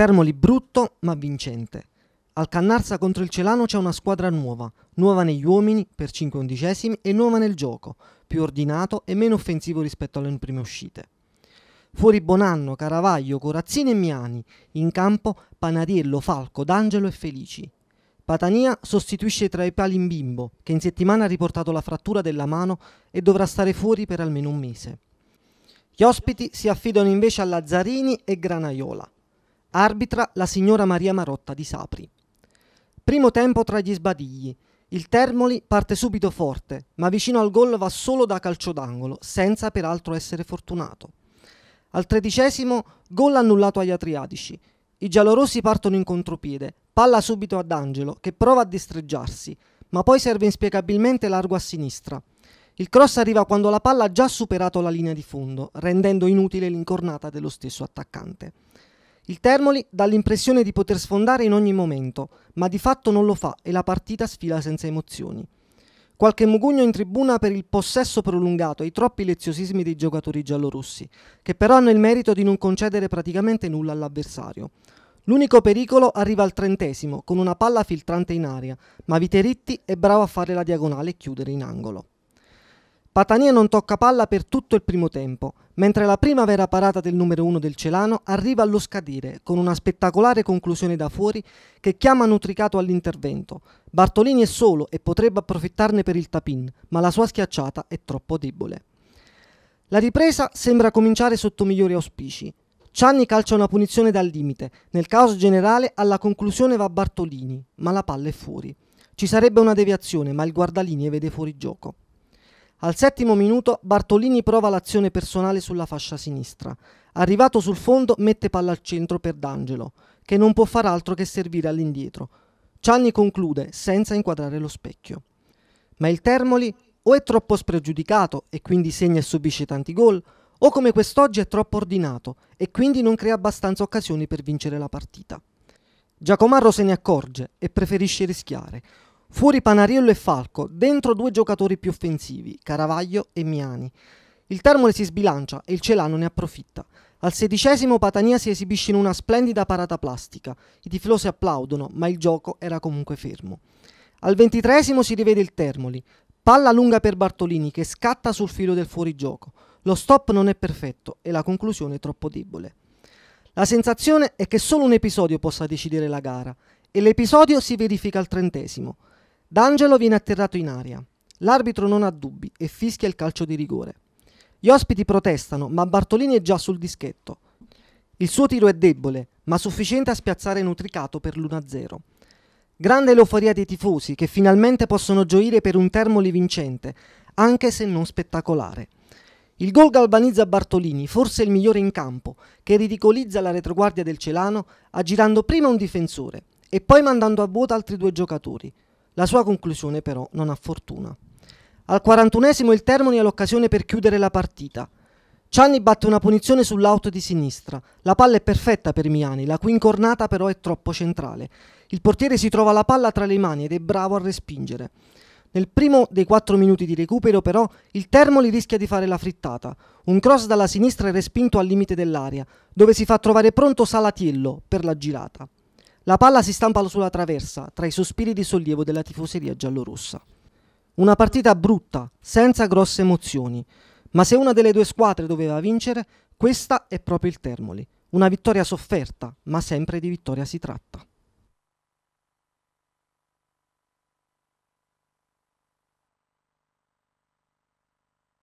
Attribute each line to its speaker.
Speaker 1: Termoli brutto ma vincente. Al Cannarsa contro il Celano c'è una squadra nuova, nuova negli uomini per 5 undicesimi e nuova nel gioco, più ordinato e meno offensivo rispetto alle prime uscite. Fuori Bonanno, Caravaglio, Corazzini e Miani, in campo Panariello, Falco, D'Angelo e Felici. Patania sostituisce tra i pali in bimbo, che in settimana ha riportato la frattura della mano e dovrà stare fuori per almeno un mese. Gli ospiti si affidano invece a Lazzarini e Granaiola arbitra la signora Maria Marotta di Sapri. Primo tempo tra gli sbadigli. Il Termoli parte subito forte, ma vicino al gol va solo da calcio d'angolo, senza peraltro essere fortunato. Al tredicesimo, gol annullato agli Atriadici. I giallorossi partono in contropiede, palla subito ad Angelo, che prova a destreggiarsi, ma poi serve inspiegabilmente largo a sinistra. Il cross arriva quando la palla ha già superato la linea di fondo, rendendo inutile l'incornata dello stesso attaccante. Il Termoli dà l'impressione di poter sfondare in ogni momento, ma di fatto non lo fa e la partita sfila senza emozioni. Qualche mugugno in tribuna per il possesso prolungato e i troppi leziosismi dei giocatori giallorossi, che però hanno il merito di non concedere praticamente nulla all'avversario. L'unico pericolo arriva al trentesimo, con una palla filtrante in aria, ma Viteritti è bravo a fare la diagonale e chiudere in angolo. Patania non tocca palla per tutto il primo tempo, mentre la prima vera parata del numero 1 del Celano arriva allo scadere con una spettacolare conclusione da fuori che chiama Nutricato all'intervento. Bartolini è solo e potrebbe approfittarne per il tapin, ma la sua schiacciata è troppo debole. La ripresa sembra cominciare sotto migliori auspici. Cianni calcia una punizione dal limite, nel caos generale alla conclusione va Bartolini, ma la palla è fuori. Ci sarebbe una deviazione, ma il guardalini vede fuori gioco. Al settimo minuto Bartolini prova l'azione personale sulla fascia sinistra. Arrivato sul fondo mette palla al centro per D'Angelo, che non può far altro che servire all'indietro. Cianni conclude senza inquadrare lo specchio. Ma il Termoli o è troppo spregiudicato e quindi segna e subisce tanti gol, o come quest'oggi è troppo ordinato e quindi non crea abbastanza occasioni per vincere la partita. Giacomarro se ne accorge e preferisce rischiare. Fuori Panariello e Falco, dentro due giocatori più offensivi, Caravaglio e Miani. Il Termole si sbilancia e il Celano ne approfitta. Al sedicesimo Patania si esibisce in una splendida parata plastica. I tifosi applaudono, ma il gioco era comunque fermo. Al ventitreesimo si rivede il Termoli. Palla lunga per Bartolini che scatta sul filo del fuorigioco. Lo stop non è perfetto e la conclusione è troppo debole. La sensazione è che solo un episodio possa decidere la gara e l'episodio si verifica al trentesimo. D'Angelo viene atterrato in aria. L'arbitro non ha dubbi e fischia il calcio di rigore. Gli ospiti protestano, ma Bartolini è già sul dischetto. Il suo tiro è debole, ma sufficiente a spiazzare Nutricato per l'1-0. Grande l'euforia dei tifosi che finalmente possono gioire per un Termoli vincente, anche se non spettacolare. Il gol galvanizza Bartolini, forse il migliore in campo, che ridicolizza la retroguardia del Celano aggirando prima un difensore e poi mandando a vuoto altri due giocatori. La sua conclusione però non ha fortuna. Al 41 esimo il Termoni ha l'occasione per chiudere la partita. Cianni batte una punizione sull'auto di sinistra. La palla è perfetta per Miani, la cui incornata però è troppo centrale. Il portiere si trova la palla tra le mani ed è bravo a respingere. Nel primo dei quattro minuti di recupero però il Termoli rischia di fare la frittata. Un cross dalla sinistra è respinto al limite dell'aria, dove si fa trovare pronto Salatiello per la girata. La palla si stampa sulla traversa, tra i sospiri di sollievo della tifoseria giallorossa. Una partita brutta, senza grosse emozioni, ma se una delle due squadre doveva vincere, questa è proprio il Termoli. Una vittoria sofferta, ma sempre di vittoria si tratta.